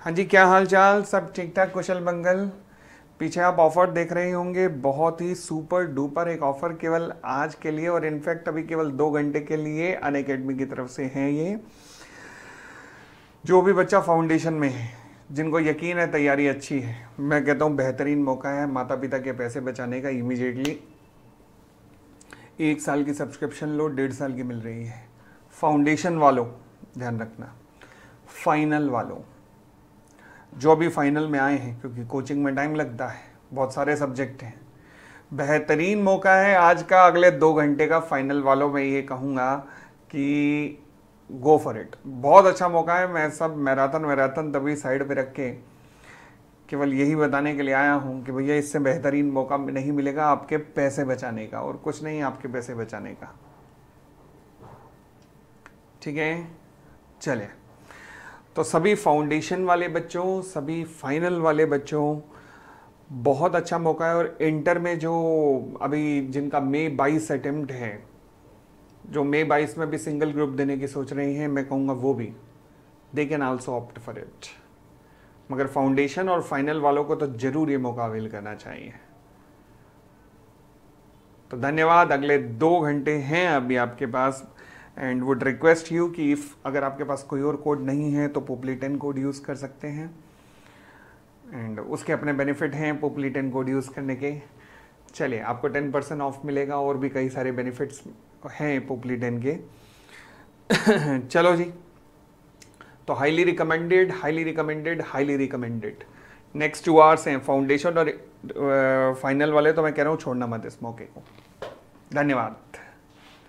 हाँ जी क्या हाल चाल सब ठीक ठाक कुशल मंगल पीछे आप ऑफ़र देख रहे होंगे बहुत ही सुपर डुपर एक ऑफ़र केवल आज के लिए और इनफैक्ट अभी केवल दो घंटे के लिए अन अकेडमी की तरफ से है ये जो भी बच्चा फाउंडेशन में है जिनको यकीन है तैयारी अच्छी है मैं कहता हूँ बेहतरीन मौका है माता पिता के पैसे बचाने का इमीजिएटली एक साल की सब्सक्रिप्शन लो डेढ़ साल की मिल रही है फाउंडेशन वालों ध्यान रखना फाइनल वालों जो भी फाइनल में आए हैं क्योंकि कोचिंग में टाइम लगता है बहुत सारे सब्जेक्ट हैं बेहतरीन मौका है आज का अगले दो घंटे का फाइनल वालों में ये कहूँगा कि गो फॉर इट बहुत अच्छा मौका है मैं सब मैराथन वैराथन तभी साइड पे रख के केवल यही बताने के लिए आया हूँ कि भैया इससे बेहतरीन मौका नहीं मिलेगा आपके पैसे बचाने का और कुछ नहीं आपके पैसे बचाने का ठीक है चले तो सभी फाउंडेशन वाले बच्चों सभी फाइनल वाले बच्चों बहुत अच्छा मौका है और इंटर में जो अभी जिनका मे बाईस अटेम्प्ट है जो मे बाईस में भी सिंगल ग्रुप देने की सोच रही हैं मैं कहूँगा वो भी they can also opt for it मगर फाउंडेशन और फाइनल वालों को तो जरूर ये मौका अवेल करना चाहिए तो धन्यवाद अगले दो घंटे हैं अभी आपके पास एंड वुड रिक्वेस्ट यू कि इफ़ अगर आपके पास कोई और कोड नहीं है तो पोपलीटेन कोड यूज़ कर सकते हैं एंड उसके अपने बेनिफिट हैं पोपलीटेन कोड यूज़ करने के चलिए आपको टेन परसेंट ऑफ मिलेगा और भी कई सारे बेनिफिट्स हैं पोपलीटेन के चलो जी तो highly recommended highly recommended highly recommended next two hours हैं फाउंडेशन और फाइनल uh, वाले तो मैं कह रहा हूँ छोड़ना मत इस मौके को धन्यवाद